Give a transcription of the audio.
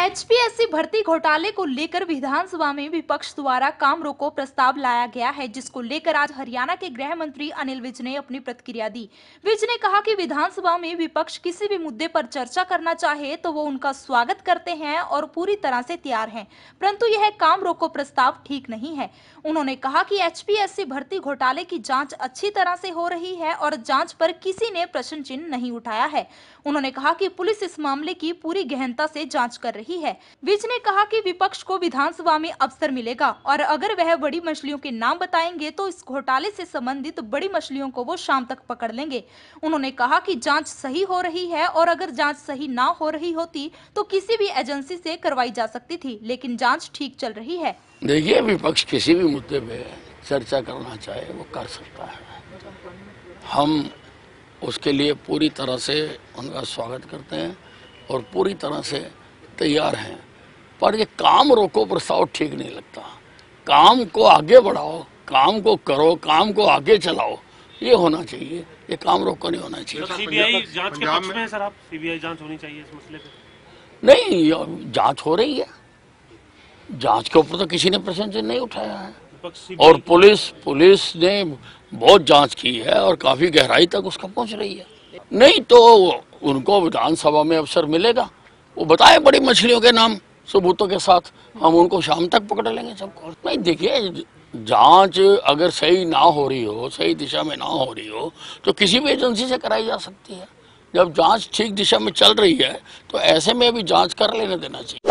HPSC भर्ती घोटाले को लेकर विधानसभा में विपक्ष द्वारा काम रोको प्रस्ताव लाया गया है जिसको लेकर आज हरियाणा के गृह मंत्री अनिल विज ने अपनी प्रतिक्रिया दी विज ने कहा कि विधानसभा में विपक्ष किसी भी मुद्दे पर चर्चा करना चाहे तो वो उनका स्वागत करते हैं और पूरी तरह से तैयार हैं परंतु यह काम रोको प्रस्ताव ठीक नहीं है उन्होंने कहा की एच भर्ती घोटाले की जाँच अच्छी तरह से हो रही है और जाँच पर किसी ने प्रश्न चिन्ह नहीं उठाया है उन्होंने कहा की पुलिस इस मामले की पूरी गहनता से जाँच कर रही रही है विज ने कहा कि विपक्ष को विधानसभा में अवसर मिलेगा और अगर वह बड़ी मछलियों के नाम बताएंगे तो इस घोटाले से संबंधित बड़ी मछलियों को वो शाम तक पकड़ लेंगे उन्होंने कहा कि जांच सही हो रही है और अगर जांच सही ना हो रही होती तो किसी भी एजेंसी से करवाई जा सकती थी लेकिन जाँच ठीक चल रही है देखिए विपक्ष किसी भी मुद्दे पे चर्चा करना चाहे वो कर सकता है हम उसके लिए पूरी तरह से उनका स्वागत करते हैं और पूरी तरह से तैयार हैं पर ये काम रोको प्रस्ताव ठीक नहीं लगता काम को आगे बढ़ाओ काम को करो काम को आगे चलाओ ये होना चाहिए ये काम रोको नहीं होना चाहिए सीबीआई जांच के पक्ष में सर आप सीबीआई जांच होनी चाहिए इस मसले पे नहीं जांच हो रही है जांच के ऊपर तो किसी ने प्रश्न नहीं उठाया है और पुलिस पुलिस ने बहुत जांच की है और काफी गहराई तक उसका पहुंच रही है नहीं तो उनको विधानसभा में अवसर मिलेगा वो बताए बड़ी मछलियों के नाम सबूतों के साथ हम उनको शाम तक पकड़ लेंगे सबको नहीं देखिए जांच अगर सही ना हो रही हो सही दिशा में ना हो रही हो तो किसी भी एजेंसी से कराई जा सकती है जब जांच ठीक दिशा में चल रही है तो ऐसे में भी जांच कर लेने देना चाहिए